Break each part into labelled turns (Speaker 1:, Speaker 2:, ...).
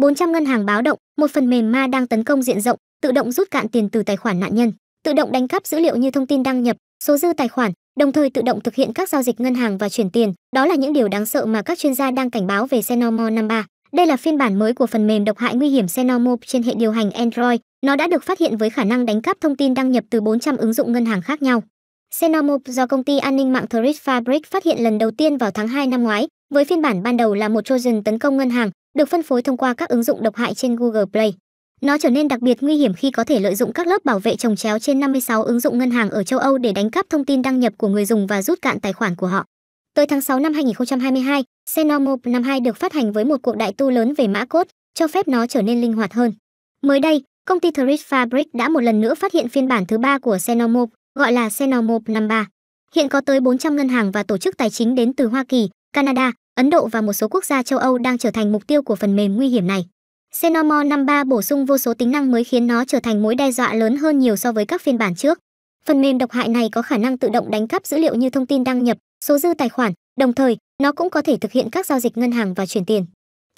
Speaker 1: 400 ngân hàng báo động, một phần mềm ma đang tấn công diện rộng, tự động rút cạn tiền từ tài khoản nạn nhân, tự động đánh cắp dữ liệu như thông tin đăng nhập, số dư tài khoản, đồng thời tự động thực hiện các giao dịch ngân hàng và chuyển tiền. Đó là những điều đáng sợ mà các chuyên gia đang cảnh báo về SenoMo 53. Đây là phiên bản mới của phần mềm độc hại nguy hiểm SenoMo trên hệ điều hành Android. Nó đã được phát hiện với khả năng đánh cắp thông tin đăng nhập từ 400 ứng dụng ngân hàng khác nhau. SenoMo do công ty an ninh mạng Threat Fabric phát hiện lần đầu tiên vào tháng 2 năm ngoái, với phiên bản ban đầu là một Trojan tấn công ngân hàng, được phân phối thông qua các ứng dụng độc hại trên Google Play. Nó trở nên đặc biệt nguy hiểm khi có thể lợi dụng các lớp bảo vệ trồng chéo trên 56 ứng dụng ngân hàng ở châu Âu để đánh cắp thông tin đăng nhập của người dùng và rút cạn tài khoản của họ. Tới tháng 6 năm 2022, Xenomop 52 được phát hành với một cuộc đại tu lớn về mã cốt, cho phép nó trở nên linh hoạt hơn. Mới đây, công ty Threat Fabric đã một lần nữa phát hiện phiên bản thứ ba của Xenomop, gọi là Xenomop 53. Hiện có tới 400 ngân hàng và tổ chức tài chính đến từ Hoa Kỳ, Canada, Ấn Độ và một số quốc gia châu Âu đang trở thành mục tiêu của phần mềm nguy hiểm này. Xenomore 53 bổ sung vô số tính năng mới khiến nó trở thành mối đe dọa lớn hơn nhiều so với các phiên bản trước. Phần mềm độc hại này có khả năng tự động đánh cắp dữ liệu như thông tin đăng nhập, số dư tài khoản, đồng thời, nó cũng có thể thực hiện các giao dịch ngân hàng và chuyển tiền.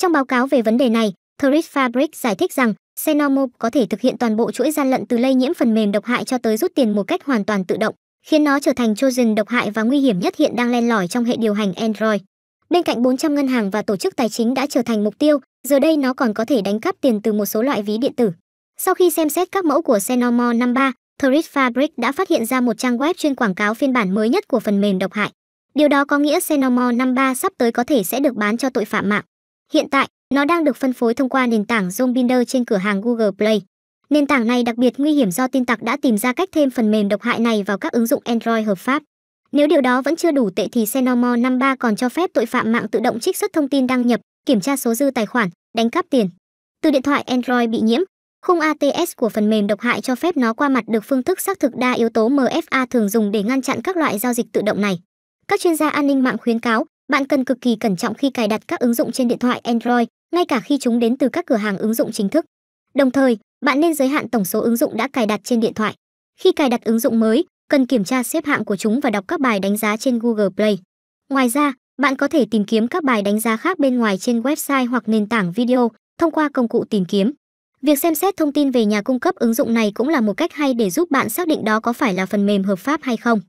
Speaker 1: Trong báo cáo về vấn đề này, Threat Fabric giải thích rằng Xenomorph có thể thực hiện toàn bộ chuỗi gian lận từ lây nhiễm phần mềm độc hại cho tới rút tiền một cách hoàn toàn tự động, khiến nó trở thành Trojan độc hại và nguy hiểm nhất hiện đang len lỏi trong hệ điều hành Android. Bên cạnh 400 ngân hàng và tổ chức tài chính đã trở thành mục tiêu, giờ đây nó còn có thể đánh cắp tiền từ một số loại ví điện tử. Sau khi xem xét các mẫu của Senomore 53, Threat Fabric đã phát hiện ra một trang web chuyên quảng cáo phiên bản mới nhất của phần mềm độc hại. Điều đó có nghĩa Senomore 53 sắp tới có thể sẽ được bán cho tội phạm mạng. Hiện tại, nó đang được phân phối thông qua nền tảng Zombinder trên cửa hàng Google Play. Nền tảng này đặc biệt nguy hiểm do tin tặc đã tìm ra cách thêm phần mềm độc hại này vào các ứng dụng Android hợp pháp. Nếu điều đó vẫn chưa đủ tệ thì Senomor 53 còn cho phép tội phạm mạng tự động trích xuất thông tin đăng nhập, kiểm tra số dư tài khoản, đánh cắp tiền. Từ điện thoại Android bị nhiễm, khung ATS của phần mềm độc hại cho phép nó qua mặt được phương thức xác thực đa yếu tố MFA thường dùng để ngăn chặn các loại giao dịch tự động này. Các chuyên gia an ninh mạng khuyến cáo, bạn cần cực kỳ cẩn trọng khi cài đặt các ứng dụng trên điện thoại Android, ngay cả khi chúng đến từ các cửa hàng ứng dụng chính thức. Đồng thời, bạn nên giới hạn tổng số ứng dụng đã cài đặt trên điện thoại. Khi cài đặt ứng dụng mới, cần kiểm tra xếp hạng của chúng và đọc các bài đánh giá trên Google Play. Ngoài ra, bạn có thể tìm kiếm các bài đánh giá khác bên ngoài trên website hoặc nền tảng video thông qua công cụ tìm kiếm. Việc xem xét thông tin về nhà cung cấp ứng dụng này cũng là một cách hay để giúp bạn xác định đó có phải là phần mềm hợp pháp hay không.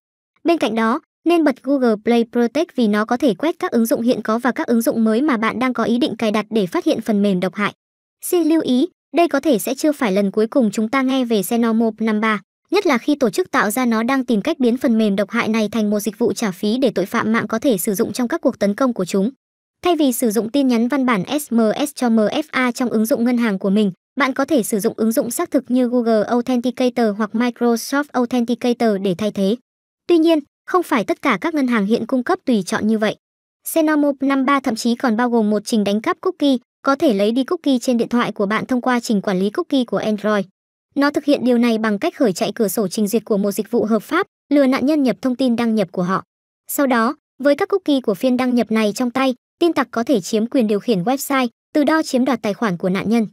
Speaker 1: Bên cạnh đó, nên bật Google Play Protect vì nó có thể quét các ứng dụng hiện có và các ứng dụng mới mà bạn đang có ý định cài đặt để phát hiện phần mềm độc hại. Xin lưu ý, đây có thể sẽ chưa phải lần cuối cùng chúng ta nghe về Xenomorph 53 nhất là khi tổ chức tạo ra nó đang tìm cách biến phần mềm độc hại này thành một dịch vụ trả phí để tội phạm mạng có thể sử dụng trong các cuộc tấn công của chúng. Thay vì sử dụng tin nhắn văn bản SMS cho MFA trong ứng dụng ngân hàng của mình, bạn có thể sử dụng ứng dụng xác thực như Google Authenticator hoặc Microsoft Authenticator để thay thế. Tuy nhiên, không phải tất cả các ngân hàng hiện cung cấp tùy chọn như vậy. Xenomob 53 thậm chí còn bao gồm một trình đánh cắp cookie, có thể lấy đi cookie trên điện thoại của bạn thông qua trình quản lý cookie của Android. Nó thực hiện điều này bằng cách khởi chạy cửa sổ trình duyệt của một dịch vụ hợp pháp, lừa nạn nhân nhập thông tin đăng nhập của họ. Sau đó, với các cookie của phiên đăng nhập này trong tay, tin tặc có thể chiếm quyền điều khiển website, từ đó chiếm đoạt tài khoản của nạn nhân.